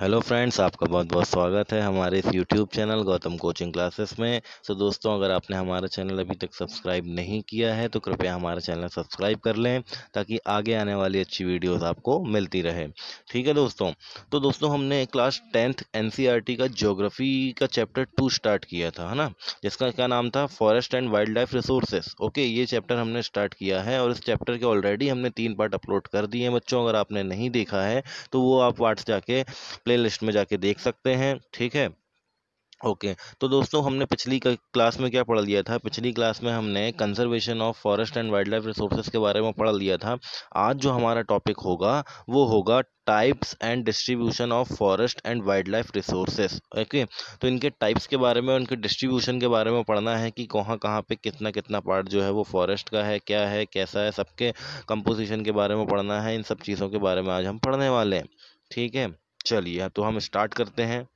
Hello friends आपका बहुत बहुत स्वागत है हमारे इस YouTube channel Gautam coaching classes में तो दोस्तों अगर आपने हमारा चैनल अभी तक सब्सक्राइब नहीं किया है तो कृपया हमारा चैनल सब्सक्राइब कर लें ताकि आगे आने वाली अच्छी वीडियोस आपको मिलती रहे ठीक है दोस्तों तो दोस्तों हमने क्लास टेंथ एन e का जोग्राफ़ी का चैप्टर टू स्टार्ट किया था है ना जिसका क्या नाम था forest and wildlife resources okay ये चैप्टर हमने स्टार्ट किया है और इस चैप्टर के ऑलरेडी हमने तीन पार्ट अपलोड कर दिए हैं बच्चों अगर आपने नहीं देखा है तो वो आप व्हाट्स जाके प्लेलिस्ट में जाके देख सकते हैं ठीक है ओके okay. तो दोस्तों हमने पिछली क्लास में क्या पढ़ लिया था पिछली क्लास में हमने conservation of forest and wildlife resources के बारे में पढ़ लिया था आज जो हमारा टॉपिक होगा वो होगा types and distribution of forest and wildlife resources okay तो इनके टाइप्स के बारे में उनके डिस्ट्रीब्यूशन के बारे में पढ़ना है कि कहाँ कहाँ पे कितना कितना पार्ट जो है वो फॉरेस्ट का है क्या है कैसा है सबके कंपोजिशन के बारे में पढ़ना है इन सब चीज़ों के बारे में आज हम पढ़ने वाले हैं ठीक है चलिए तो हम स्टार्ट करते हैं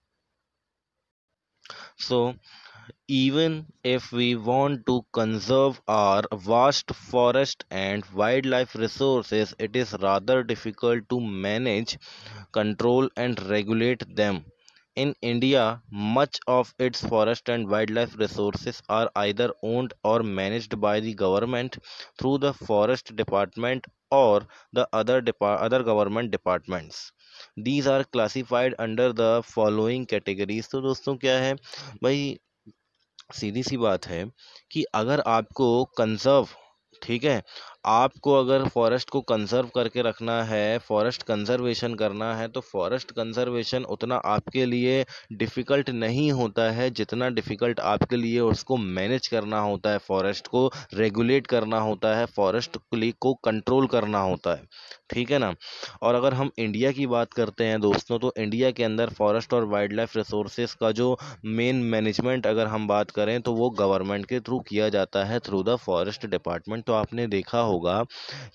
so even if we want to conserve our vast forest and wildlife resources it is rather difficult to manage control and regulate them in India much of its forest and wildlife resources are either owned or managed by the government through the forest department or the other depa government departments these are classified under the following categories तो दोस्तों क्या है भाई सीधी सी बात है कि अगर आपको कंजर्व ठीक है आपको अगर फॉरेस्ट को कंजर्व करके रखना है फॉरेस्ट कंजर्वेशन करना है तो फॉरेस्ट कंजर्वेशन उतना आपके लिए डिफ़िकल्ट नहीं होता है जितना डिफ़िकल्ट आपके लिए उसको मैनेज करना होता है फॉरेस्ट को रेगुलेट करना होता है फॉरेस्ट को कंट्रोल करना होता है ठीक है ना और अगर हम इंडिया की बात करते हैं दोस्तों तो इंडिया के अंदर फॉरेस्ट और वाइल्ड लाइफ रिसोर्सेज का जो मेन मैनेजमेंट अगर हम बात करें तो वो गवर्नमेंट के थ्रू किया जाता है थ्रू द फॉरेस्ट डिपार्टमेंट तो आपने देखा हो होगा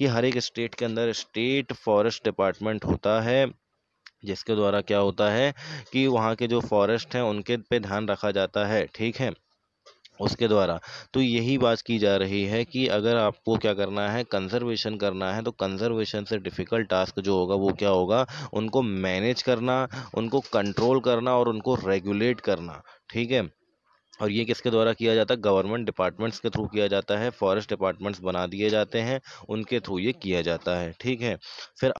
ये हर एक स्टेट के अंदर स्टेट फॉरेस्ट डिपार्टमेंट होता है जिसके द्वारा क्या होता है कि वहाँ के जो फॉरेस्ट हैं उनके पे ध्यान रखा जाता है ठीक है उसके द्वारा तो यही बात की जा रही है कि अगर आपको क्या करना है कंजर्वेशन करना है तो कंजर्वेशन से डिफ़िकल्ट टास्क जो होगा वो क्या होगा उनको मैनेज करना उनको कंट्रोल करना और उनको रेगुलेट करना ठीक है और ये किसके द्वारा किया जाता है गवर्नमेंट डिपार्टमेंट्स के थ्रू किया जाता है फॉरेस्ट डिपार्टमेंट्स बना दिए जाते हैं उनके थ्रू ये किया जाता है ठीक है फिर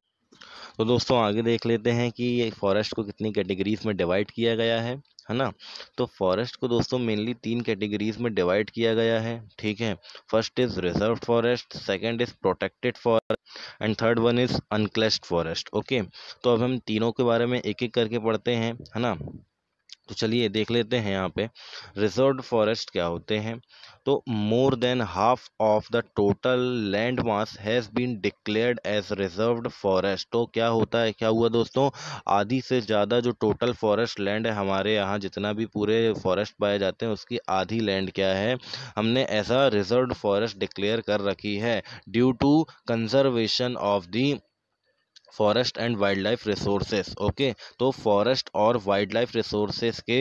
तो दोस्तों आगे देख लेते हैं कि ये फॉरेस्ट को कितनी कैटेगरीज में डिवाइड किया गया है है ना तो फॉरेस्ट को दोस्तों मेनली तीन कैटेगरीज में डिवाइड किया गया है ठीक है first is reserve forest second is protected forest and third one is unclassed forest okay तो अब हम तीनों के बारे में एक एक करके पढ़ते हैं है ना तो चलिए देख लेते हैं यहाँ पे रिजर्व फॉरेस्ट क्या होते हैं तो more than half of the total land mass has been declared as reserve forest तो क्या होता है क्या हुआ दोस्तों आधी से ज़्यादा जो टोटल फॉरेस्ट लैंड है हमारे यहाँ जितना भी पूरे फॉरेस्ट पाए जाते हैं उसकी आधी लैंड क्या है हमने ऐसा रिजर्व फॉरेस्ट डिक्लेयर कर रखी है due to conservation of the forest and wildlife resources okay तो फॉरेस्ट और वाइल्ड लाइफ रिसोर्सेस के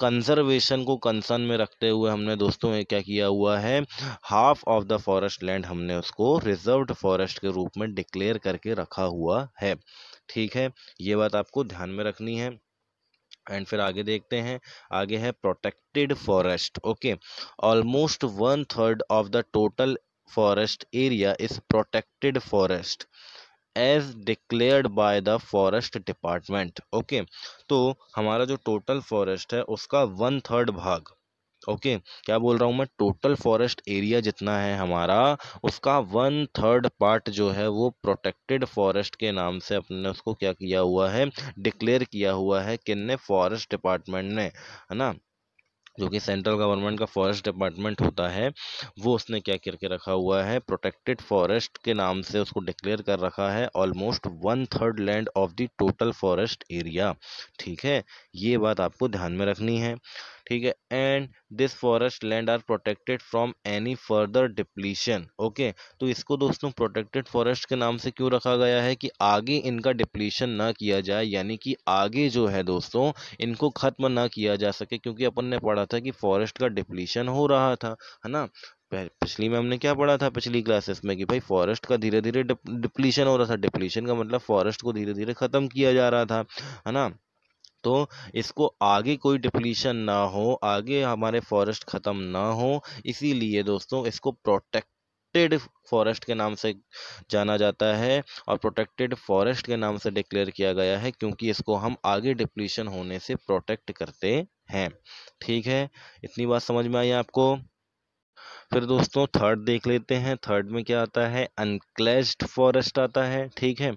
कंजर्वेशन को कंसर्न में रखते हुए हमने दोस्तों ये क्या किया हुआ है half of the forest land हमने उसको रिजर्व्ड फॉरेस्ट के रूप में डिक्लेयर करके रखा हुआ है ठीक है ये बात आपको ध्यान में रखनी है एंड फिर आगे देखते हैं आगे है protected forest okay almost one third of the total forest area is protected forest as declared by the forest department okay तो हमारा जो टोटल फॉरेस्ट है उसका वन थर्ड भाग ओके okay, क्या बोल रहा हूँ मैं टोटल फॉरेस्ट एरिया जितना है हमारा उसका वन थर्ड पार्ट जो है वो प्रोटेक्टेड फॉरेस्ट के नाम से अपने उसको क्या किया हुआ है डिक्लेयर किया हुआ है किन्ने फॉरेस्ट डिपार्टमेंट ने है ना जो कि सेंट्रल गवर्नमेंट का फॉरेस्ट डिपार्टमेंट होता है वो उसने क्या करके रखा हुआ है प्रोटेक्टेड फॉरेस्ट के नाम से उसको डिक्लेयर कर रखा है almost one third land of the total forest area ठीक है ये बात आपको ध्यान में रखनी है ठीक है and this forest land are protected from any further depletion okay तो इसको दोस्तों प्रोटेक्टेड फॉरेस्ट के नाम से क्यों रखा गया है कि आगे इनका डिप्लीशन ना किया जाए यानी कि आगे जो है दोस्तों इनको ख़त्म ना किया जा सके क्योंकि अपन ने पढ़ा था कि फॉरेस्ट का डिप्लीशन हो रहा था है ना पिछली में हमने क्या पढ़ा था पिछली क्लासेस में कि भाई फॉरेस्ट का धीरे धीरे डिप्लीशन हो रहा था डिप्लीशन का मतलब फॉरेस्ट को धीरे धीरे ख़त्म किया जा रहा था है ना तो इसको आगे कोई डिप्लीशन ना हो आगे हमारे फॉरेस्ट ख़त्म ना हो इसीलिए दोस्तों इसको प्रोटेक्ट प्रोटेक्टेड फॉरेस्ट के नाम से जाना जाता है और प्रोटेक्टेड फॉरेस्ट के नाम से डिक्लेयर किया गया है क्योंकि इसको हम आगे डिप्लीशन होने से प्रोटेक्ट करते हैं ठीक है इतनी बात समझ में आई आपको फिर दोस्तों थर्ड देख लेते हैं थर्ड में क्या आता है अनक्लेस्ड फॉरेस्ट आता है ठीक है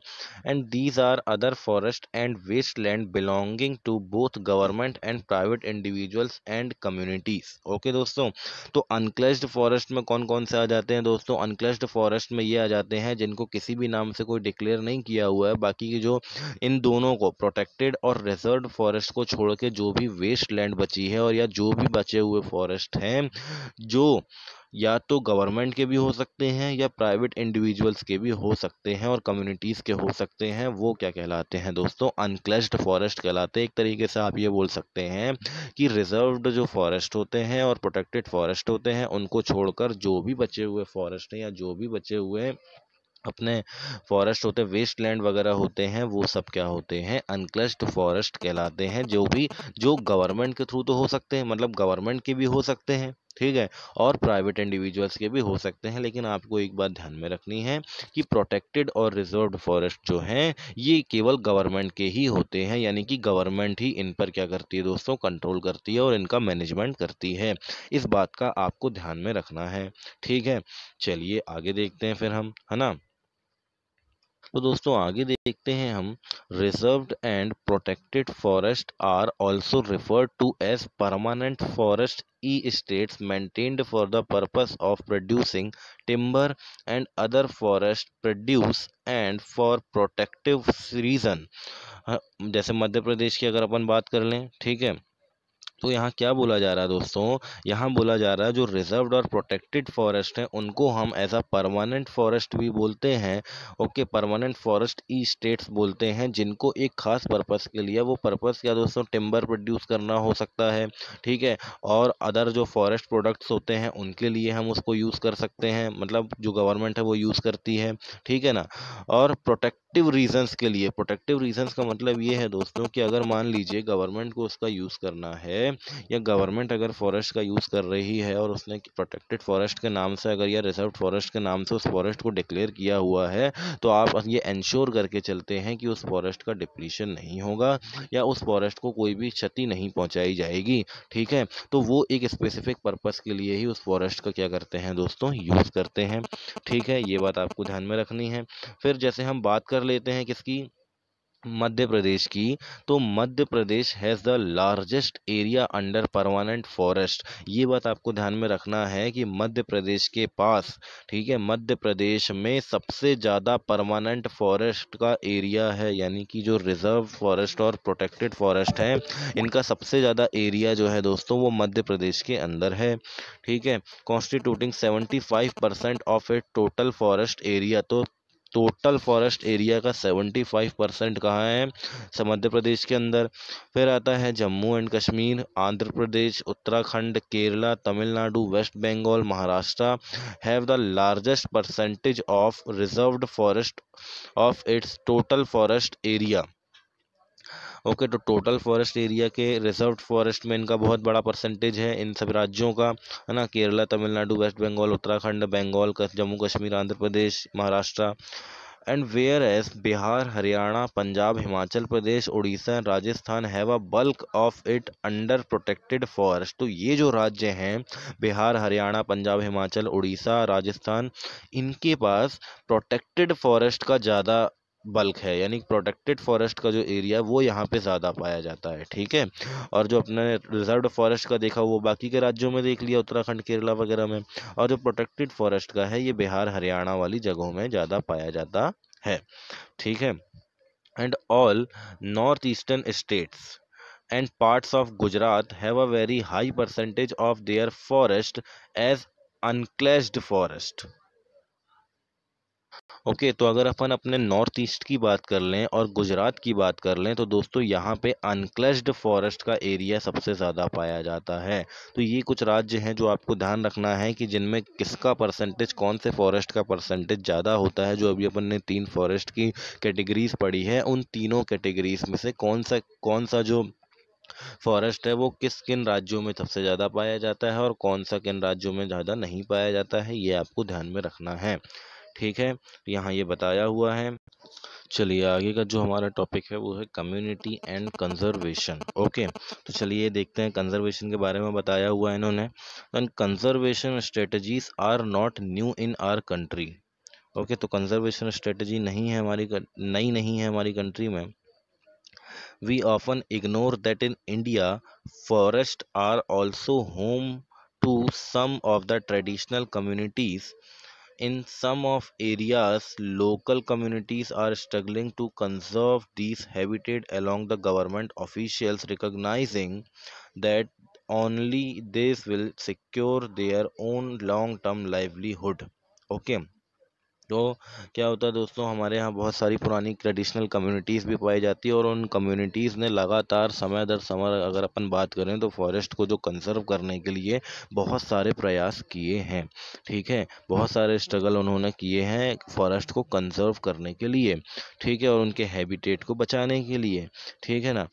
and these are other forest and waste land belonging to both government and private individuals and communities okay दोस्तों तो अनक्लेस्ड फॉरेस्ट में कौन कौन से आ जाते हैं दोस्तों अनक्लेस्ड फॉरेस्ट में ये आ जाते हैं जिनको किसी भी नाम से कोई डिक्लेयर नहीं किया हुआ है बाकी के जो इन दोनों को प्रोटेक्टेड और रिजर्व फॉरेस्ट को छोड़ के जो भी वेस्ट लैंड बची है और या जो भी बचे हुए फॉरेस्ट हैं जो या तो गवर्नमेंट के भी हो सकते हैं या प्राइवेट इंडिविजुअल्स के भी हो सकते हैं और कम्युनिटीज़ के हो सकते हैं वो क्या कहलाते हैं दोस्तों अनक्लस्ड फॉरेस्ट कहलाते हैं एक तरीके से आप ये बोल सकते हैं कि रिजर्व्ड जो फॉरेस्ट होते हैं और प्रोटेक्टेड फॉरेस्ट होते हैं उनको छोड़कर जो भी बचे हुए फॉरेस्ट हैं या जो भी बचे हुए अपने फॉरेस्ट होते हैं वेस्ट लैंड वगैरह होते हैं वो सब क्या होते हैं अनक्लस्ड फॉरेस्ट कहलाते हैं जो भी जो गवर्नमेंट के थ्रू तो हो सकते हैं मतलब गवर्नमेंट के भी हो सकते हैं ठीक है और प्राइवेट इंडिविजुअल्स के भी हो सकते हैं लेकिन आपको एक बात ध्यान में रखनी है कि प्रोटेक्टेड और रिजर्व फॉरेस्ट जो हैं ये केवल गवर्नमेंट के ही होते हैं यानी कि गवर्नमेंट ही इन पर क्या करती है दोस्तों कंट्रोल करती है और इनका मैनेजमेंट करती है इस बात का आपको ध्यान में रखना है ठीक है चलिए आगे देखते हैं फिर हम है ना तो दोस्तों आगे देखते हैं हम reserved and protected forest are also referred to as permanent forest e states maintained for the purpose of producing timber and other forest produce and for protective reason जैसे मध्य प्रदेश की अगर अपन बात कर लें ठीक है तो यहाँ क्या बोला जा रहा है दोस्तों यहाँ बोला जा रहा है जो रिजर्व और प्रोटेक्टेड फॉरेस्ट हैं उनको हम एज अ परमानेंट फॉरेस्ट भी बोलते हैं okay permanent forest estates बोलते हैं जिनको एक खास पर्पस के लिए वो पर्पस क्या दोस्तों टिम्बर प्रोड्यूस करना हो सकता है ठीक है और अदर जो फॉरेस्ट प्रोडक्ट्स होते हैं उनके लिए हम उसको यूज़ कर सकते हैं मतलब जो गवर्नमेंट है वो यूज़ करती है ठीक है ना और प्रोटेक्ट प्रोटेक्टिव रीजंस के लिए प्रोटेक्टिव रीजंस का मतलब ये है दोस्तों कि अगर मान लीजिए गवर्नमेंट को उसका यूज़ करना है या गवर्नमेंट अगर फॉरेस्ट का यूज़ कर रही है और उसने प्रोटेक्टेड फॉरेस्ट के नाम से अगर या रिजर्व फॉरेस्ट के नाम से उस फॉरेस्ट को डिक्लेयर किया हुआ है तो आप ये इंश्योर करके चलते हैं कि उस फॉरेस्ट का डिप्लीशन नहीं होगा या उस फॉरेस्ट को कोई भी क्षति नहीं पहुँचाई जाएगी ठीक है तो वो एक स्पेसिफिक पर्पज़ के लिए ही उस फॉरेस्ट का क्या करते हैं दोस्तों यूज़ करते हैं ठीक है ये बात आपको ध्यान में रखनी है फिर जैसे हम बात कर लेते हैं किसकी मध्य प्रदेश की तो Madhya Pradesh has the largest area under permanent forest ये बात आपको ध्यान में रखना है कि मध्य प्रदेश के पास ठीक है मध्य प्रदेश में सबसे ज़्यादा परमानेंट फॉरेस्ट का एरिया है यानी कि जो रिजर्व फॉरेस्ट और प्रोटेक्टेड फॉरेस्ट है इनका सबसे ज़्यादा एरिया जो है दोस्तों वो मध्य प्रदेश के अंदर है ठीक है constituting seventy five percent of a total forest area तो टोटल फॉरेस्ट एरिया का 75 परसेंट कहाँ है मध्य प्रदेश के अंदर फिर आता है Jammu and Kashmir Andhra Pradesh Uttarakhand Kerala Tamil Nadu West Bengal Maharashtra have the largest percentage of reserved forest of its total forest area okay तो टोटल फॉरेस्ट एरिया के रिजर्व फॉरेस्ट में इनका बहुत बड़ा परसेंटेज है इन सब राज्यों का है ना Kerala Tamil Nadu West Bengal Uttarakhand Bengal Jammu Kashmir Andhra Pradesh Maharashtra and whereas Bihar Haryana Punjab Himachal Pradesh Orissa Rajasthan have a bulk of it under protected forest तो ये जो राज्य हैं बिहार हरियाणा पंजाब हिमाचल उड़ीसा राजस्थान इनके पास प्रोटेक्टेड फॉरेस्ट का ज़्यादा बल्क है यानी प्रोटेक्टेड फॉरेस्ट का जो एरिया वो यहाँ पे ज़्यादा पाया जाता है ठीक है और जो अपने रिजर्व फॉरेस्ट का देखा वो बाकी के राज्यों में देख लिया उत्तराखंड केरला वगैरह में और जो प्रोटेक्टेड फॉरेस्ट का है ये बिहार हरियाणा वाली जगहों में ज़्यादा पाया जाता है ठीक है and all north eastern states and parts of Gujarat have a very high percentage of their forest as unclached forest okay तो अगर अपन अपने नॉर्थ ईस्ट की बात कर लें और गुजरात की बात कर लें तो दोस्तों यहाँ पे अनक्लस्ड फॉरेस्ट का एरिया सबसे ज़्यादा पाया जाता है तो ये कुछ राज्य हैं जो आपको ध्यान रखना है कि जिनमें किसका परसेंटेज कौन से फॉरेस्ट का परसेंटेज ज़्यादा होता है जो अभी अपन ने तीन फॉरेस्ट की कैटेगरीज पढ़ी है उन तीनों कैटेगरीज में से कौन सा कौन सा जो फॉरेस्ट है वो किस किन राज्यों में सबसे ज़्यादा पाया जाता है और कौन सा किन राज्यों में ज़्यादा नहीं पाया जाता है ये आपको ध्यान में रखना है ठीक है यहाँ ये बताया हुआ है चलिए आगे का जो हमारा टॉपिक है वो है कम्युनिटी एंड कंजर्वेशन ओके तो चलिए देखते हैं कंजर्वेशन के बारे में बताया हुआ है इन्होंने and conservation strategies are not new in our country okay तो कंजर्वेशन स्ट्रेटजी नहीं है हमारी नई नहीं है हमारी कंट्री में we often ignore that in India forest are also home to some of the traditional communities in some of areas local communities are struggling to conserve these habitat along the government officials recognizing that only this will secure their own long term livelihood okay तो क्या होता है दोस्तों हमारे यहाँ बहुत सारी पुरानी ट्रेडिशनल कम्युनिटीज़ भी पाई जाती है और उन कम्युनिटीज़ ने लगातार समय दर समय अगर अपन बात करें तो फॉरेस्ट को जो कंजर्व करने के लिए बहुत सारे प्रयास किए हैं ठीक है बहुत सारे स्ट्रगल उन्होंने किए हैं फॉरेस्ट को कंजर्व करने के लिए ठीक है और उनके हैबिटेट को बचाने के लिए ठीक है ना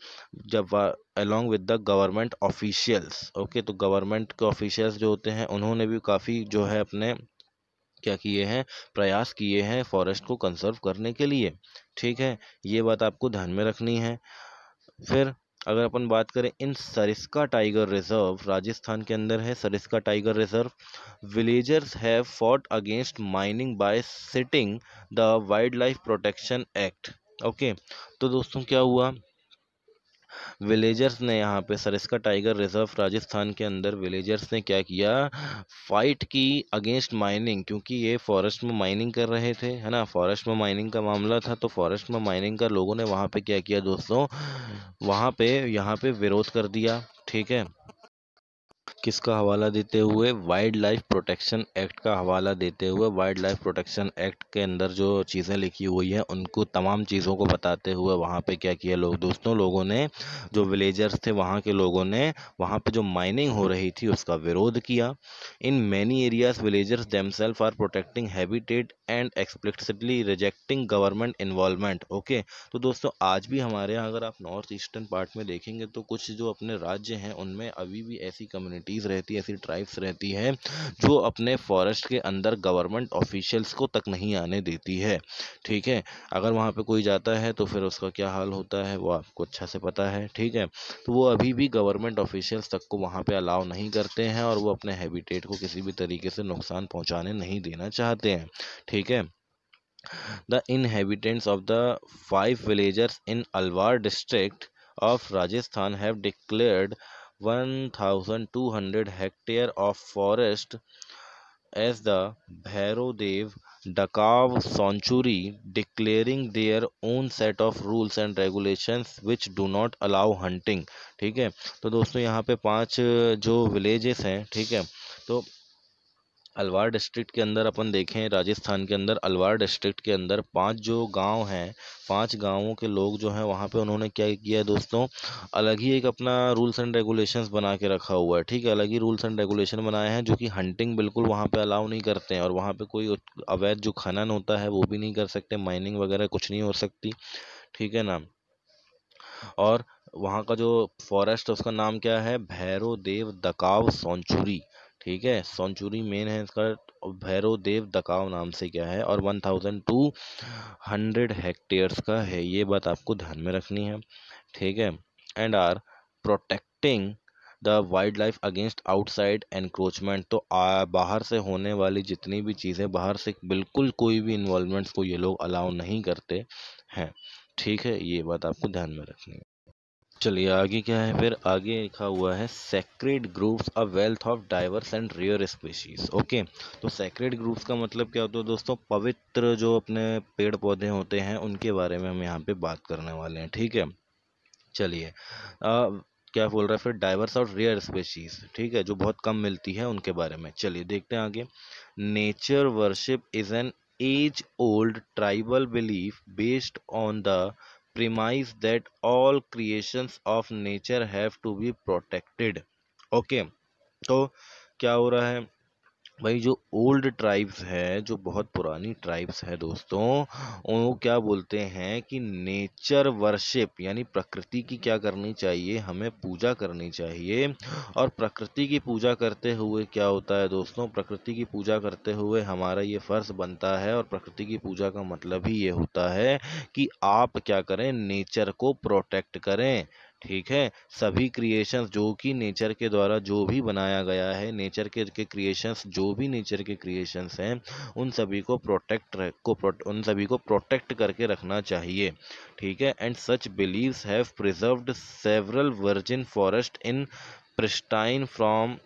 जब along with the government officials okay तो गवर्नमेंट के ऑफिशियल्स जो होते हैं उन्होंने भी काफ़ी जो है अपने क्या किए हैं प्रयास किए हैं फॉरेस्ट को कंजर्व करने के लिए ठीक है ये बात आपको ध्यान में रखनी है फिर अगर अपन बात करें in Sariska tiger reserve Rajasthan के अंदर है Sariska tiger reserve villagers have fought against mining by citing the wildlife protection act okay तो दोस्तों क्या हुआ विलेजर्स ने यहाँ पे सरिस्का टाइगर रिजर्व राजस्थान के अंदर विलेजर्स ने क्या किया फाइट की अगेंस्ट माइनिंग क्योंकि ये फॉरेस्ट में माइनिंग कर रहे थे है ना फॉरेस्ट में माइनिंग का मामला था तो फॉरेस्ट में माइनिंग का लोगों ने वहाँ पे क्या किया दोस्तों वहाँ पे यहाँ पे विरोध कर दिया ठीक है किसका हवाला देते हुए वाइल्ड लाइफ प्रोटेक्शन एक्ट का हवाला देते हुए वाइल्ड लाइफ प्रोटेक्शन एक्ट के अंदर जो चीज़ें लिखी हुई हैं उनको तमाम चीज़ों को बताते हुए वहाँ पे क्या किया लोग दोस्तों लोगों ने जो विलेजर्स थे वहाँ के लोगों ने वहाँ पे जो माइनिंग हो रही थी उसका विरोध किया in many areas villagers self are protecting habitat and explicitly rejecting government involvement okay तो दोस्तों आज भी हमारे यहाँ अगर आप नॉर्थ ईस्टर्न पार्ट में देखेंगे तो कुछ जो अपने राज्य हैं उनमें अभी भी ऐसी कम्युनिटी कम्युनिटीज़ रहती हैं ऐसी ट्राइब्स रहती हैं जो अपने फॉरेस्ट के अंदर गवर्नमेंट ऑफिशियल्स को तक नहीं आने देती है ठीक है अगर वहाँ पे कोई जाता है तो फिर उसका क्या हाल होता है वो आपको अच्छा से पता है ठीक है तो वो अभी भी गवर्नमेंट ऑफिशियल्स तक को वहाँ पर अलाउ नहीं करते हैं और वो अपने हैबिटेट को किसी भी तरीके से नुकसान पहुँचाने नहीं देना चाहते हैं ठीक है the inhabitants of the five villagers in Alwar district of Rajasthan have declared 1200 hectare of forest as the Bhairodev Dakav sanctuary declaring their own set of rules and regulations which do not allow hunting ठीक है तो दोस्तों यहाँ पे पांच जो विलेजेस हैं ठीक है तो अलवार डिस्ट्रिक्ट के अंदर अपन देखें राजस्थान के अंदर अलवार डिस्ट्रिक्ट के अंदर पांच जो गांव हैं पांच गांवों के लोग जो हैं वहां पे उन्होंने क्या किया है दोस्तों अलग ही एक अपना रूल्स एंड रेगुलेशंस बना के रखा हुआ है ठीक है अलग ही रूल्स एंड रेगुलेशन बनाए हैं जो कि हंटिंग बिल्कुल वहाँ पर अलाउ नहीं करते हैं और वहाँ पर कोई अवैध जो खनन होता है वो भी नहीं कर सकते माइनिंग वगैरह कुछ नहीं हो सकती ठीक है ना और वहाँ का जो फॉरेस्ट उसका नाम क्या है भैरो देव दकाव सोनचुरी ठीक है सॉन्चुरी मेन है इसका भैरव देव दकाव नाम से क्या है और one thousand two hundred hectares का है ये बात आपको ध्यान में रखनी है ठीक है and are protecting the wildlife against outside encroachment तो आ, बाहर से होने वाली जितनी भी चीज़ें बाहर से बिल्कुल कोई भी इन्वॉल्वमेंट्स को ये लोग अलाउ नहीं करते हैं ठीक है ये बात आपको ध्यान में रखनी है चलिए आगे क्या है फिर आगे लिखा हुआ है sacred groves a wealth of diverse and rare species okay तो सेक्रेड ग्रुप्स का मतलब क्या होता है दोस्तों पवित्र जो अपने पेड़ पौधे होते हैं उनके बारे में हम यहाँ पे बात करने वाले हैं ठीक है चलिए क्या बोल रहा है फिर डाइवर्स और रेयर स्पेशीज़ ठीक है जो बहुत कम मिलती है उनके बारे में चलिए देखते हैं आगे nature worship is an age old tribal belief based on the premise that all creations of nature have to be protected okay तो क्या हो रहा है भाई जो ओल्ड ट्राइब्स है जो बहुत पुरानी ट्राइब्स है दोस्तों वो क्या बोलते हैं कि नेचर वर्शिप यानी प्रकृति की क्या करनी चाहिए हमें पूजा करनी चाहिए और प्रकृति की पूजा करते हुए क्या होता है दोस्तों प्रकृति की पूजा करते हुए हमारा ये फ़र्ज़ बनता है और प्रकृति की पूजा का मतलब ही ये होता है कि आप क्या करें नेचर को प्रोटेक्ट करें ठीक है सभी क्रिएशंस जो कि नेचर के द्वारा जो भी बनाया गया है नेचर के के क्रिएशंस जो भी नेचर के क्रिएशंस हैं उन सभी को प्रोटेक्ट को उन सभी को प्रोटेक्ट करके रखना चाहिए ठीक है and such beliefs have preserved several virgin forest in pristine form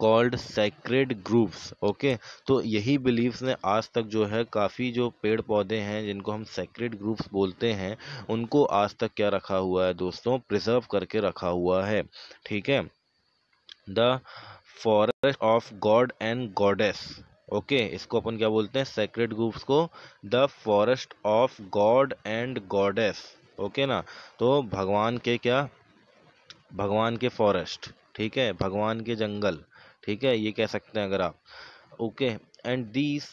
called sacred groves okay तो यही बिलीव्स ने आज तक जो है काफ़ी जो पेड़ पौधे हैं जिनको हम सेक्रेड ग्रुप्स बोलते हैं उनको आज तक क्या रखा हुआ है दोस्तों प्रिजर्व करके रखा हुआ है ठीक है the forest of god and goddess okay okay, इसको अपन क्या बोलते हैं सेक्रेट ग्रुप्स को the forest of god and goddess okay ना तो भगवान के क्या भगवान के फॉरेस्ट ठीक है भगवान के जंगल ठीक है ये कह सकते हैं अगर आप okay and these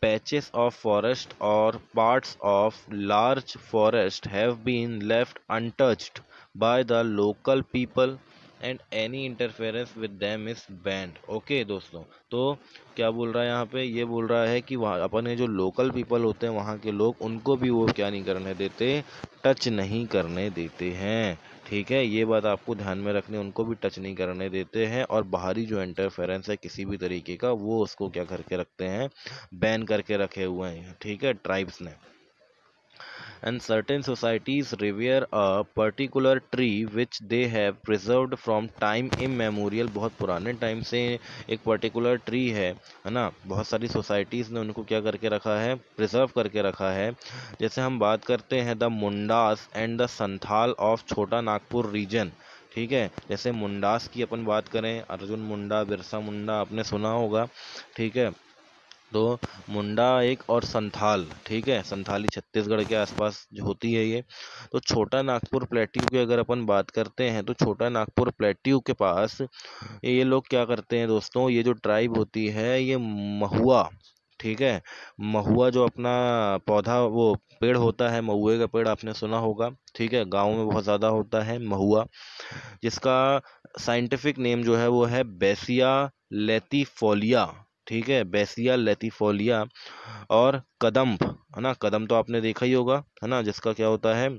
patches of forest और parts of large forest have been left untouched by the local people and any interference with them is banned okay दोस्तों तो क्या बोल रहा है यहाँ पे ये बोल रहा है कि वहाँ अपने जो लोकल पीपल होते हैं वहाँ के लोग उनको भी वो क्या नहीं करने देते टच नहीं करने देते हैं ठीक है ये बात आपको ध्यान में रखनी उनको भी टच नहीं करने देते हैं और बाहरी जो इंटरफेरेंस है किसी भी तरीके का वो उसको क्या करके रखते हैं बैन करके रखे हुए हैं ठीक है ट्राइब्स ने and certain societies revere a particular tree which they have preserved from time immemorial बहुत पुराने टाइम से एक पर्टिकुलर ट्री है है ना बहुत सारी सोसाइटीज़ ने उनको क्या करके रखा है प्रिजर्व करके रखा है जैसे हम बात करते हैं the Mundas and the Santhal of Chota Nagpur reason ठीक है जैसे मुंडास की अपन बात करें अर्जुन मुंडा बिरसा मुंडा आपने सुना होगा ठीक है तो मुंडा एक और संथाल ठीक है संथाली छत्तीसगढ़ के आसपास जो होती है ये तो छोटा नागपुर प्लेट्यू की अगर अपन बात करते हैं तो छोटा नागपुर प्लेट्यू के पास ये लोग क्या करते हैं दोस्तों ये जो ट्राइब होती है ये महुआ ठीक है महुआ जो अपना पौधा वो पेड़ होता है महुए का पेड़ आपने सुना होगा ठीक है गांव में बहुत ज़्यादा होता है महुआ जिसका साइंटिफिक नेम जो है वो है बेसिया लेतीफोलिया ठीक है बेसिया लेतीफोलिया और कदम्ब है ना कदम तो आपने देखा ही होगा है ना जिसका क्या होता है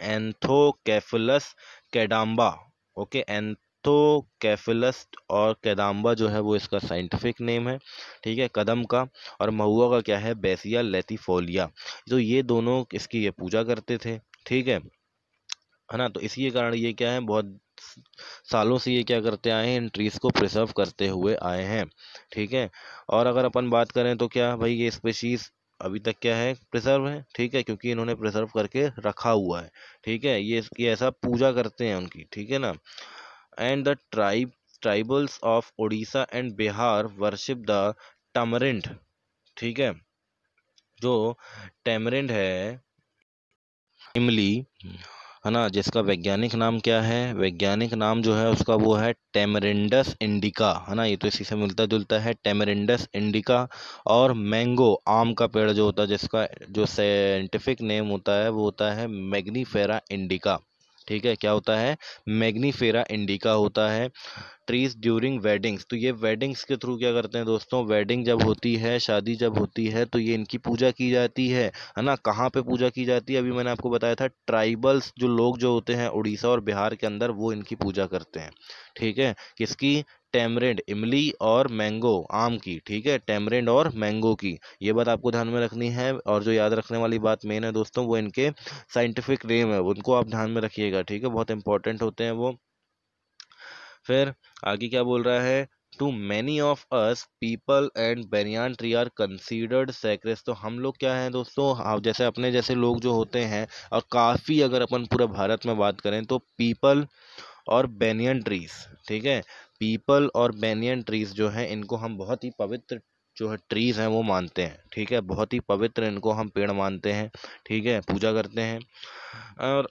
एंथोकेफिलस कैडाम्बा ओके एंथोकेफिलस और कैदाम्बा जो है वो इसका साइंटिफिक नेम है ठीक है कदम का और महुआ का क्या है बेसिया लेतीफोलिया तो ये दोनों इसकी ये पूजा करते थे ठीक है है ना तो इसी के कारण ये क्या है बहुत सालों से ये क्या करते आए हैं इन ट्रीज़ को प्रिजर्व करते हुए आए हैं ठीक है और अगर अपन बात करें तो क्या भाई ये स्पेशीज़ अभी तक क्या है प्रिजर्व है ठीक है क्योंकि इन्होंने प्रिजर्व करके रखा हुआ है ठीक है ये ये ऐसा पूजा करते हैं उनकी ठीक है ना and the tribe tribals of Orissa and Bihar worship the tamarind ठीक है जो टेमरिंड है इमली है ना जिसका वैज्ञानिक नाम क्या है वैज्ञानिक नाम जो है उसका वो है टेमरिंडस इंडिका है ना ये तो इसी से मिलता जुलता है टेमरिंडस इंडिका और मैंगो आम का पेड़ जो होता है जिसका जो साइंटिफिक नेम होता है वो होता है मैग्नीफेरा इंडिका ठीक है क्या होता है मैग्नीफेरा इंडिका होता है ट्रीज ड्यूरिंग वेडिंग्स तो ये वेडिंग्स के थ्रू क्या करते हैं दोस्तों वेडिंग जब होती है शादी जब होती है तो ये इनकी पूजा की जाती है है ना कहाँ पे पूजा की जाती है अभी मैंने आपको बताया था ट्राइबल्स जो लोग जो होते हैं उड़ीसा और बिहार के अंदर वो इनकी पूजा करते हैं ठीक है किसकी टेमरेंड इमली और मैंगो आम की ठीक है टेमरेंड और मैंगो की ये बात आपको ध्यान में रखनी है और जो याद रखने वाली बात मेन है दोस्तों वो इनके साइंटिफिक नेम है उनको आप ध्यान में रखिएगा ठीक है बहुत इंपॉर्टेंट होते हैं वो फिर आगे क्या बोल रहा है to many of us peepal and banyan tree are considered sacred तो हम लोग क्या हैं दोस्तों जैसे अपने जैसे लोग जो होते हैं और काफ़ी अगर अपन पूरे भारत में बात करें तो पीपल और बेनियन ट्रीज ठीक है पीपल और बैनियन ट्रीज़ जो हैं इनको हम बहुत ही पवित्र जो है ट्रीज़ हैं वो मानते हैं ठीक है बहुत ही पवित्र इनको हम पेड़ मानते हैं ठीक है पूजा करते हैं और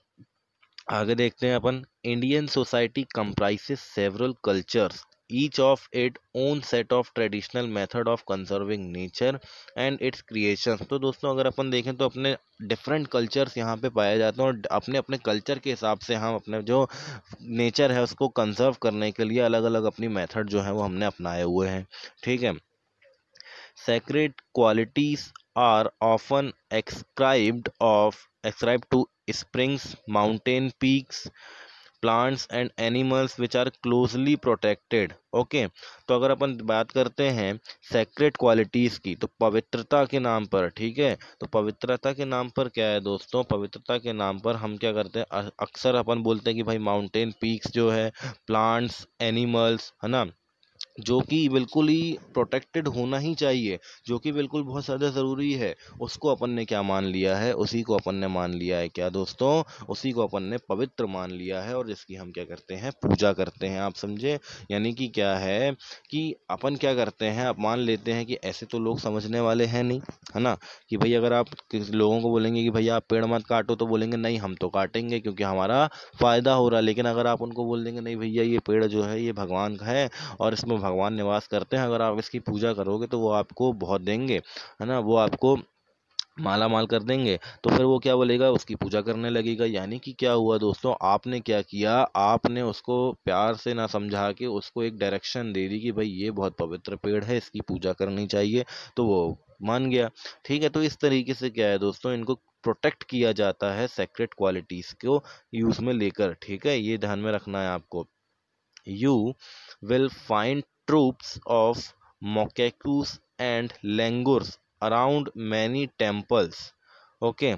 आगे देखते हैं अपन Indian society comprises several cultures each of its own set of traditional method of conserving nature and its creations तो दोस्तों अगर अपन देखें तो अपने different cultures यहाँ पे पाए जाते हैं और अपने अपने culture के हिसाब से हम अपने जो nature है उसको conserve करने के लिए अलग अलग अपनी method जो है वो हमने अपनाए हुए हैं ठीक है sacred qualities are often ascribed of ascribed to springs mountain peaks plants and animals which are closely protected okay तो अगर अपन बात करते हैं सेक्रेट क्वालिटीज़ की तो पवित्रता के नाम पर ठीक है तो पवित्रता के नाम पर क्या है दोस्तों पवित्रता के नाम पर हम क्या करते हैं अक्सर अपन बोलते हैं कि भाई माउंटेन पीक्स जो है प्लांट्स एनिमल्स है ना जो कि बिल्कुल ही प्रोटेक्टेड होना ही चाहिए जो कि बिल्कुल बहुत ज़्यादा ज़रूरी है उसको अपन ने क्या मान लिया है उसी को अपन ने मान लिया है क्या दोस्तों उसी को अपन ने पवित्र मान लिया है और जिसकी हम क्या करते हैं पूजा करते हैं आप समझे यानी कि क्या है कि अपन क्या करते हैं आप मान लेते हैं कि ऐसे तो लोग समझने वाले हैं नहीं है ना कि भाई अगर आप लोगों को बोलेंगे कि भैया आप पेड़ मत काटो तो बोलेंगे नहीं हम तो काटेंगे क्योंकि हमारा फ़ायदा हो रहा है लेकिन अगर आप उनको बोल देंगे नहीं भैया ये पेड़ जो है ये भगवान का है और इसमें भगवान निवास करते हैं अगर आप इसकी पूजा करोगे तो वो आपको बहुत देंगे है ना वो आपको माला माल कर देंगे तो फिर वो क्या बोलेगा उसकी पूजा करने लगेगा यानी कि क्या हुआ दोस्तों आपने क्या किया आपने उसको प्यार से ना समझा के उसको एक डायरेक्शन दे दी कि भाई ये बहुत पवित्र पेड़ है इसकी पूजा करनी चाहिए तो वो मान गया ठीक है तो इस तरीके से क्या है दोस्तों इनको प्रोटेक्ट किया जाता है सेक्रेट क्वालिटीज़ को यूज़ में लेकर ठीक है ये ध्यान में रखना है आपको you will find troops of Mokakus and Langurs around many temples. Okay.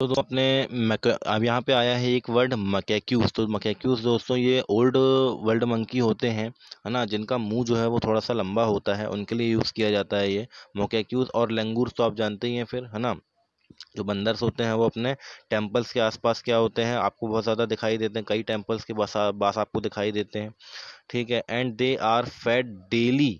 तो दोस्तों अपने अब यहाँ पे आया है एक वर्ड मकैक्यूज तो मकैक्यूज दोस्तों ये ओल्ड वर्ल्ड मंकी होते हैं है ना जिनका मुंह जो है वो थोड़ा सा लंबा होता है उनके लिए यूज़ किया जाता है ये मोकैक्यूज और लेंगूर तो आप जानते ही हैं फिर है ना जो बंदर्स होते हैं वो अपने टेम्पल्स के आसपास क्या होते हैं आपको बहुत ज़्यादा दिखाई देते हैं कई टेम्पल्स के बस बास आपको दिखाई देते हैं ठीक है and they are fed daily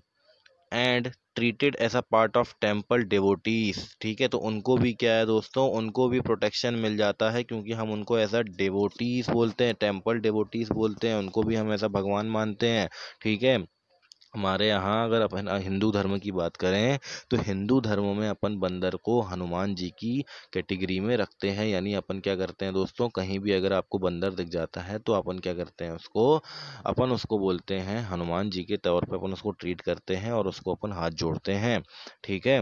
and treated as a part of temple devotees ठीक है तो उनको भी क्या है दोस्तों उनको भी प्रोटेक्शन मिल जाता है क्योंकि हम उनको एज अ डेवोटीज़ बोलते हैं टेम्पल डेवोटीज़ बोलते हैं उनको भी हम ऐसा भगवान मानते हैं ठीक है हमारे यहाँ अगर अपन हिंदू धर्म की बात करें तो हिंदू धर्म में अपन बंदर को हनुमान जी की कैटेगरी में रखते हैं यानी अपन क्या करते हैं दोस्तों कहीं भी अगर आपको बंदर दिख जाता है तो अपन क्या करते हैं उसको अपन उसको बोलते हैं हनुमान जी के तौर पे अपन उसको ट्रीट करते हैं और उसको अपन हाथ जोड़ते हैं ठीक है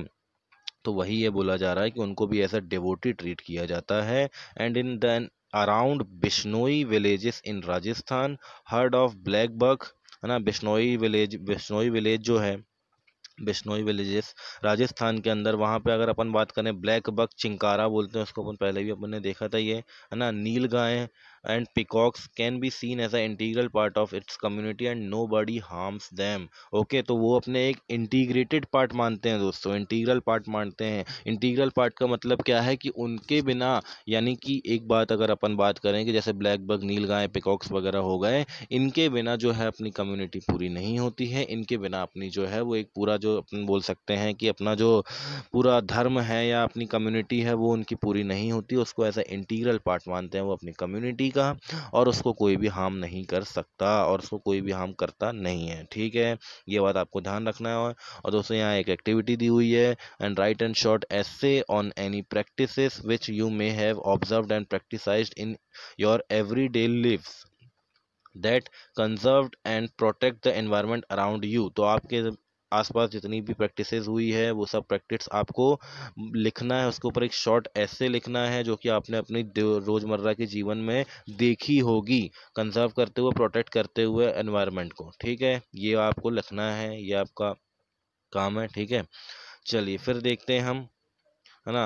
तो वही ये बोला जा रहा है कि उनको भी ऐसा डिवोटी ट्रीट किया जाता है and in then around Bishnoi villages in Rajasthan herd of black buck है ना बिश्नोई विलेज बिश्नोई विलेज जो है बिश्नोई विलेजेस राजस्थान के अंदर वहाँ पे अगर अपन बात करें ब्लैक बक चिंकारा बोलते हैं उसको अपन पहले भी अपन ने देखा था ये है ना नील गायें and peacocks can be seen as an integral part of its community and nobody harms them okay तो वो अपने एक इंटीग्रेटेड पार्ट मानते हैं दोस्तों इंटीग्रल पार्ट मानते हैं इंटीग्रल पार्ट का मतलब क्या है कि उनके बिना यानी कि एक बात अगर अपन बात करें कि जैसे black buck nilgai peacocks वगैरह हो गए इनके बिना जो है अपनी कम्युनिटी पूरी नहीं होती है इनके बिना अपनी जो है वो एक पूरा जो अपन बोल सकते हैं कि अपना जो पूरा धर्म है या अपनी कम्युनिटी है वो उनकी पूरी नहीं होती उसको ऐसा इंटीग्रल पार्ट मानते हैं वो अपनी कम्युनिटी का और उसको कोई भी हार्म नहीं कर सकता और उसको कोई भी हार्म करता नहीं है ठीक है ये बात आपको ध्यान रखना है और दोस्तों यहाँ एक एक्टिविटी दी हुई है and write and short essay on any practice which you may have observe and practise in your everyday lives that conserve and protect the environment around you तो आपके आसपास जितनी भी प्रैक्टिसेस हुई है वो सब प्रैक्टिस आपको लिखना है उसके ऊपर एक शॉर्ट ऐसे लिखना है जो कि आपने अपनी रोज़मर्रा के जीवन में देखी होगी कंजर्व करते हुए प्रोटेक्ट करते हुए एनवायरनमेंट को ठीक है ये आपको लिखना है ये आपका काम है ठीक है चलिए फिर देखते हैं हम है ना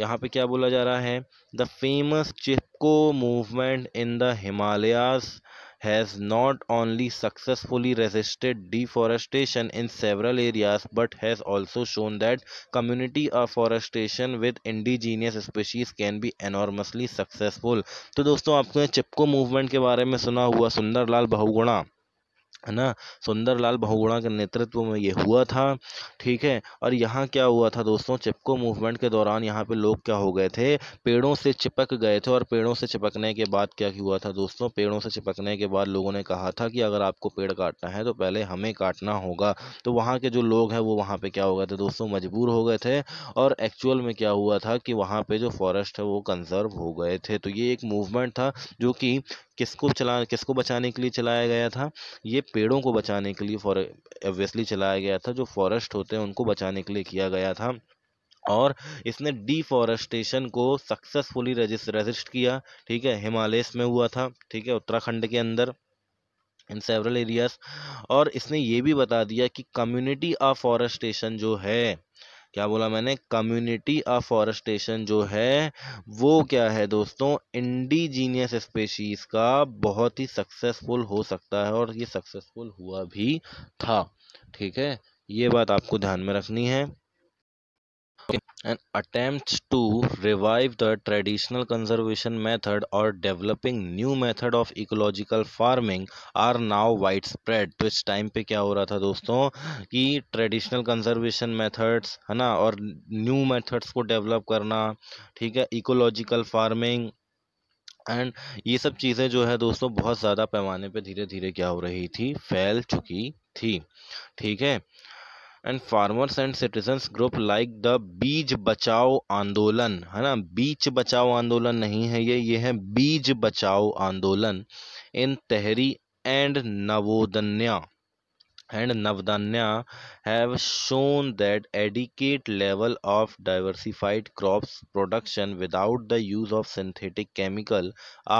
यहाँ पे क्या बोला जा रहा है the famous Chipko movement in the Himalayas has not only successfully resisted deforestation in several areas but has also shown that community afforestation with indigenous species can be enormously successful तो दोस्तों आपने चिपको मूवमेंट के बारे में सुना हुआ सुंदरलाल बहुगुणा है ना सुंदरलाल बहुगुणा के नेतृत्व में ये हुआ था ठीक है और यहाँ क्या हुआ था दोस्तों चिपको मूवमेंट के दौरान यहाँ पे लोग क्या हो गए थे पेड़ों से चिपक गए थे और पेड़ों से चिपकने के बाद क्या हुआ था दोस्तों पेड़ों से चिपकने के बाद लोगों ने कहा था कि अगर आपको पेड़ काटना है तो पहले हमें काटना होगा तो वहाँ के जो लोग हैं वो वहाँ पर क्या हो गए थे दोस्तों मजबूर हो गए थे और एक्चुअल में क्या हुआ था कि वहाँ पर जो फॉरेस्ट है वो कंजर्व हो गए थे तो ये एक मूवमेंट था जो कि किसको चला किसको बचाने के लिए चलाया गया था ये पेड़ों को बचाने के लिए फॉर ऑब्वियसली चलाया गया था जो फॉरेस्ट होते हैं उनको बचाने के लिए किया गया था और इसने डिफॉरेस्टेशन को सक्सेसफुली रजिस्ट किया ठीक है हिमालयस में हुआ था ठीक है उत्तराखंड के अंदर इन सेवरल एरियाज और इसने ये भी बता दिया कि कम्युनिटी ऑफ फॉरेस्टेशन जो है क्या बोला मैंने कम्युनिटी ऑफ फॉरेस्टेशन जो है वो क्या है दोस्तों इंडिजीनियस स्पेशीज़ का बहुत ही सक्सेसफुल हो सकता है और ये सक्सेसफुल हुआ भी था ठीक है ये बात आपको ध्यान में रखनी है and attempts to revive the traditional conservation method or developing new method of ecological farming are now widespread तो इस टाइम पे क्या हो रहा था दोस्तों कि ट्रेडिशनल कंजर्वेशन मेथड्स है ना और न्यू मेथड्स को डेवलप करना ठीक है इकोलॉजिकल फार्मिंग एंड ये सब चीज़ें जो है दोस्तों बहुत ज़्यादा पैमाने पे धीरे धीरे क्या हो रही थी फैल चुकी थी ठीक है and farmers and citizens group like the Beej Bachao आंदोलन है ना बीज बचाओ आंदोलन नहीं है ये ये है Beej Bachao Andolan in Tehri and Navdanya and Navdanya have shown that adequate level of diversified crops production without the use of synthetic chemical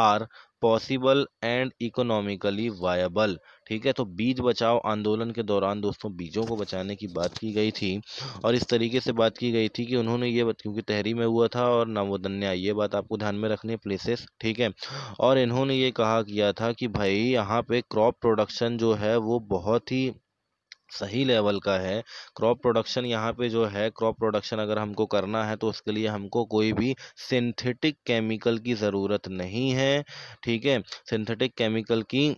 are possible and economically viable ठीक है तो बीज बचाओ आंदोलन के दौरान दोस्तों बीजों को बचाने की बात की गई थी और इस तरीके से बात की गई थी कि उन्होंने ये बात क्योंकि तहरी में हुआ था और नवोदन्या ये बात आपको ध्यान में रखनी है प्लेसेस ठीक है और इन्होंने ये कहा किया था कि भाई यहाँ पे क्रॉप प्रोडक्शन जो है वो बहुत ही सही लेवल का है क्रॉप प्रोडक्शन यहाँ पे जो है क्रॉप प्रोडक्शन अगर हमको करना है तो उसके लिए हमको कोई भी सिंथेटिक केमिकल की ज़रूरत नहीं है ठीक है सिंथेटिक केमिकल की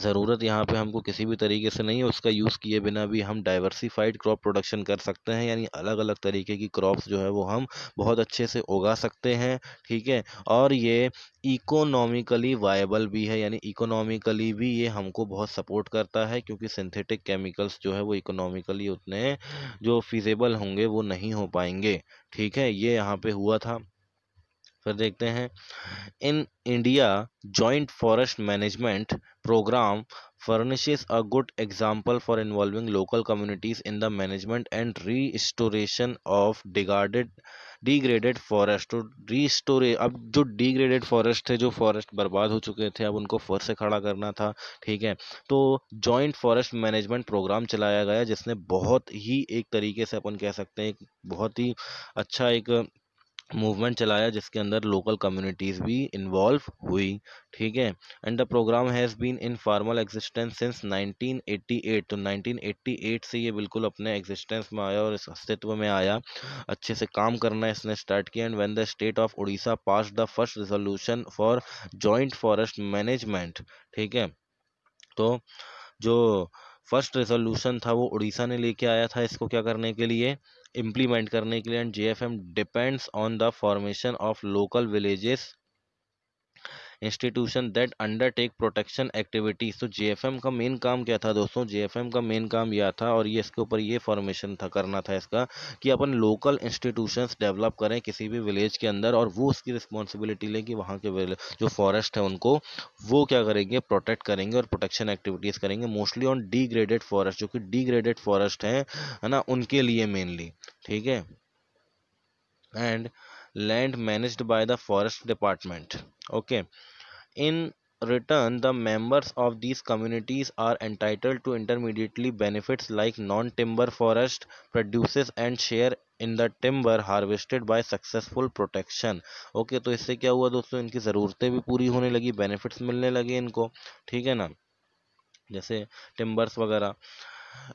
ज़रूरत यहाँ पे हमको किसी भी तरीके से नहीं है उसका यूज़ किए बिना भी हम डाइवर्सिफाइड क्रॉप प्रोडक्शन कर सकते हैं यानी अलग अलग तरीके की क्रॉप्स जो है वो हम बहुत अच्छे से उगा सकते हैं ठीक है और ये इकोनॉमिकली वायबल भी है यानी इकोनॉमिकली भी ये हमको बहुत सपोर्ट करता है क्योंकि सिंथेटिक केमिकल्स जो है वो इकोनॉमिकली उतने जो फिजेबल होंगे वो नहीं हो पाएंगे ठीक है ये यहाँ पर हुआ था फिर देखते हैं in India joint forest management programme furnishes a good example for involving local communities in the management and restoration of degraded degraded forest तो रीस्टोरे अब जो डिग्रेडेड फॉरेस्ट थे जो फॉरेस्ट बर्बाद हो चुके थे अब उनको फिर से खड़ा करना था ठीक है तो जॉइंट फॉरेस्ट मैनेजमेंट प्रोग्राम चलाया गया जिसने बहुत ही एक तरीके से अपन कह सकते हैं बहुत ही अच्छा एक मूवमेंट चलाया जिसके अंदर लोकल कम्युनिटीज़ भी इन्वॉल्व हुई ठीक है and the programme has been in formal existence since 1988 तो 1988 से ये बिल्कुल अपने एग्जिस्टेंस में आया और इस अस्तित्व में आया अच्छे से काम करना इसने स्टार्ट किया and when the state of Orissa pass the first resolution for joint forest management ठीक है तो जो फर्स्ट रेजोल्यूशन था वो उड़ीसा ने लेके आया था इसको क्या करने के लिए इम्प्लीमेंट करने के लिए and J depends on the formation of local villages institution that undertake protection activities तो जे का मेन काम क्या था दोस्तों जे का मेन काम यह था और ये इसके ऊपर ये फॉर्मेशन था करना था इसका कि अपन लोकल इंस्टीट्यूशन डेवलप करें किसी भी विलेज के अंदर और वो उसकी रिस्पॉन्सिबिलिटी लें कि वहाँ के जो फॉरेस्ट है उनको वो क्या करेंगे प्रोटेक्ट करेंगे और प्रोटेक्शन एक्टिविटीज़ करेंगे मोस्टली ऑन डीग्रेडेड फॉरेस्ट जो कि डीग्रेडेड फॉरेस्ट है ना उनके लिए मेनली ठीक है and land managed by the forest department okay in return the members of this communities are entitle to intermediately benefits like non timber forest produce and share in the timber harvested by successful protection okay तो इससे क्या हुआ दोस्तों इनकी ज़रूरतें भी पूरी होने लगी बेनिफिट्स मिलने लगे इनको ठीक है ना जैसे टिम्बर्स वगैरह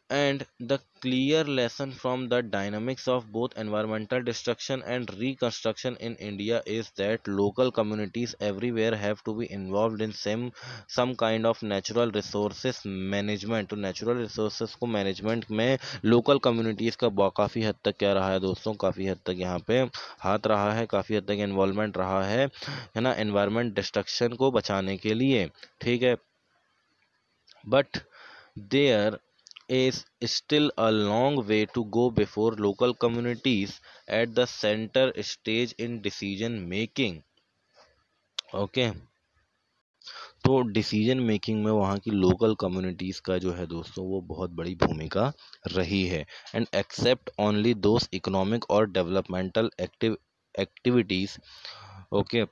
and the clear lesson from the dynamics of both environmental destruction and reconstruction in India is that local communities everywhere have to be involved in same some kind of natural resources management to natural resources ko management mein local communities का kafi had tak kya raha hai doston kafi had tak yahan pe hath raha hai kafi had tak involvement raha hai hai na environment destruction ko bachane ke liye theek hai but there is still a long way to go before local communities at the center stage in decision making okay तो decision making में वहाँ की local communities का जो है दोस्तों वो बहुत बड़ी भूमिका रही है and except only those economic और developmental active activities okay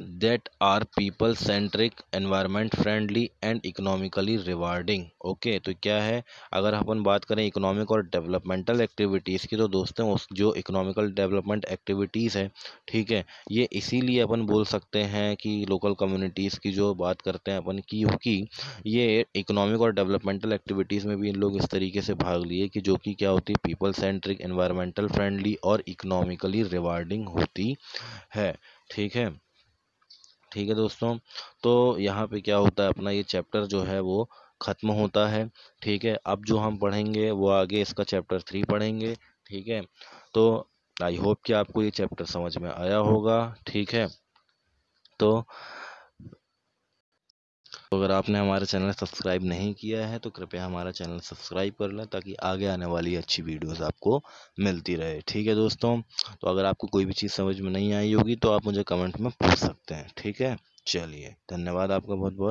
that are people centric environment friendly and economically rewarding okay okay, तो क्या है अगर अपन बात करें इकोनॉमिक और डेवलपमेंटल एक्टिविटीज़ की तो दोस्तों उस जो इकोनॉमिकल डेवलपमेंट एक्टिविटीज़ है ठीक है ये इसीलिए अपन बोल सकते हैं कि लोकल कम्युनिटीज़ की जो बात करते हैं अपन की क्योंकि ये इकोनॉमिक और डेवलपमेंटल एक्टिविटीज़ में भी इन लोग इस तरीके से भाग लिए कि जो कि क्या होती है पीपल सेंट्रिक एनवायरमेंटल फ्रेंडली और इकोनॉमिकली रिवार्डिंग होती है ठीक है ठीक है दोस्तों तो यहाँ पे क्या होता है अपना ये चैप्टर जो है वो ख़त्म होता है ठीक है अब जो हम पढ़ेंगे वो आगे इसका चैप्टर थ्री पढ़ेंगे ठीक है तो आई होप कि आपको ये चैप्टर समझ में आया होगा ठीक है तो तो अगर आपने हमारा चैनल सब्सक्राइब नहीं किया है तो कृपया हमारा चैनल सब्सक्राइब कर लें ताकि आगे आने वाली अच्छी वीडियोस आपको मिलती रहे ठीक है दोस्तों तो अगर आपको कोई भी चीज़ समझ में नहीं आई होगी तो आप मुझे कमेंट में पूछ सकते हैं ठीक है चलिए धन्यवाद आपका बहुत बहुत